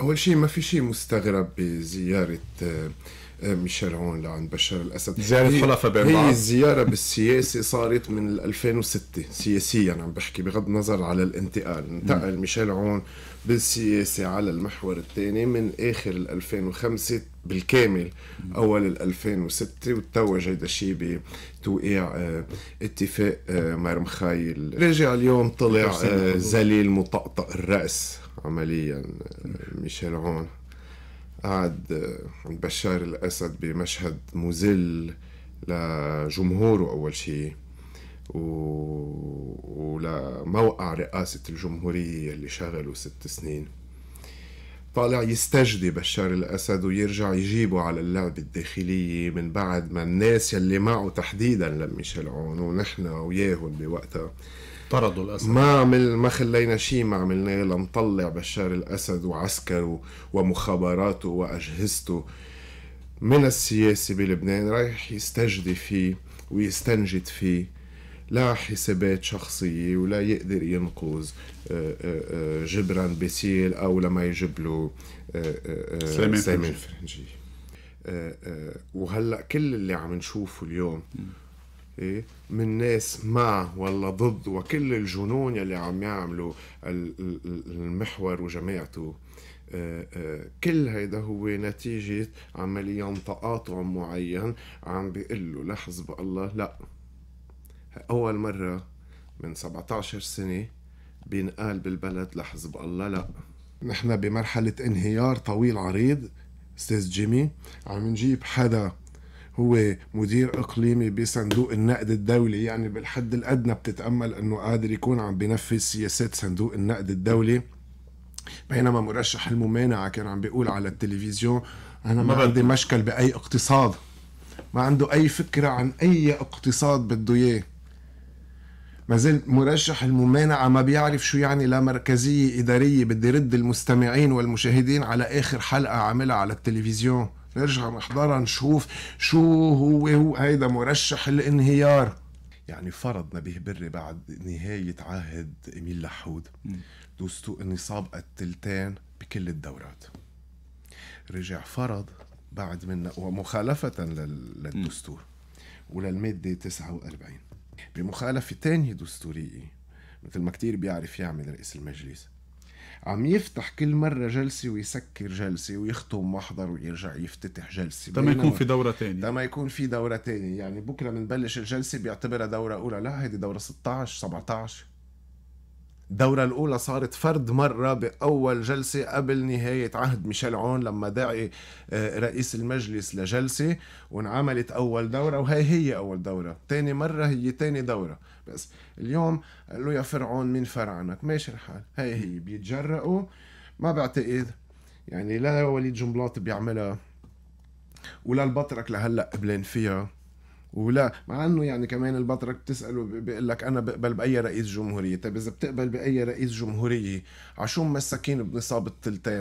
اول شيء ما في شيء مستغرب بزياره آه، آه، ميشيل عون لعند بشار الاسد زياره حلفاء بين بعض هي الزياره بالسياسه صارت من 2006 سياسيا عم بحكي بغض النظر على الانتقال انتقل ميشيل عون بالسياسه على المحور الثاني من اخر 2005 بالكامل اول 2006 وتوج هيدا الشيء بتوقيع آه، اتفاق مرمخايل راجع اليوم طلع ذليل مطقطق الراس عمليا ميشيل عون قعد بشار الأسد بمشهد مذل لجمهوره أول شيء و... ولموقع رئاسة الجمهورية اللي شغله ست سنين طالع يستجدي بشار الأسد ويرجع يجيبه على اللعبة الداخلية من بعد ما الناس يلي معه تحديدا لميشيل عون ونحن وياهم بوقتها طردوا الأسد ما عمل ما خلينا شيء ما عملناه لنطلع بشار الأسد وعسكره ومخابراته وأجهزته من السياسة بلبنان رايح يستجدي فيه ويستنجد فيه لا حسابات شخصية ولا يقدر ينقذ آه، آه، آه، جبران بيسيل أو لما يجيب له سامي الفرنجي وهلأ كل اللي عم نشوفه اليوم إيه، من ناس مع ولا ضد وكل الجنون اللي عم يعملوا المحور وجماعته كل هيدا هو نتيجة عمليا تقاطع معين عم بيقول له لحظ الله لا أول مرة من 17 سنة بينقال بالبلد لحزب الله لا نحن بمرحلة انهيار طويل عريض استاذ جيمي عم نجيب حدا هو مدير اقليمي بصندوق النقد الدولي يعني بالحد الادنى بتتامل انه قادر يكون عم بينفذ سياسات صندوق النقد الدولي بينما مرشح الممانعه كان عم بيقول على التلفزيون انا ما عندي مشكل باي اقتصاد ما عنده اي فكره عن اي اقتصاد بده اياه ما زلت مرشح الممانعة ما بيعرف شو يعني لا مركزية إدارية بدي رد المستمعين والمشاهدين على آخر حلقة عاملها على التلفزيون نرجع نحضرها نشوف شو هو هو هيدا مرشح الانهيار يعني فرض نبيه بري بعد نهاية عهد إميل لحود دوستو النصاب التلتين بكل الدورات رجع فرض بعد منا ومخالفة للدستور وللمادة 49 بمخالفة تانية دستورية مثل ما كتير بيعرف يعمل رئيس المجلس عم يفتح كل مرة جلسة ويسكر جلسة ويختم محضر ويرجع يفتتح جلسة تما يكون في دورة تانية تما يكون في دورة تانية يعني بكرة بنبلش الجلسة بيعتبرها دورة أولى لا هيدي دورة 16 17 الدورة الأولى صارت فرد مرة بأول جلسة قبل نهاية عهد ميشيل عون لما دعي آه، رئيس المجلس لجلسة وانعملت أول دورة وهي هي أول دورة تاني مرة هي تاني دورة بس اليوم قال له يا فرعون مين فرعنك ماشي الحال هي هي بيتجرأوا ما بعتقد يعني لا وليد جنبلاط بيعملها ولا البطرك لهلا قبلان فيها ولا مع انه يعني كمان البطرك بتساله بيقول لك انا بقبل باي رئيس جمهوريه طيب اذا بتقبل باي رئيس جمهوريه عشو مساكين بنصاب الثلثين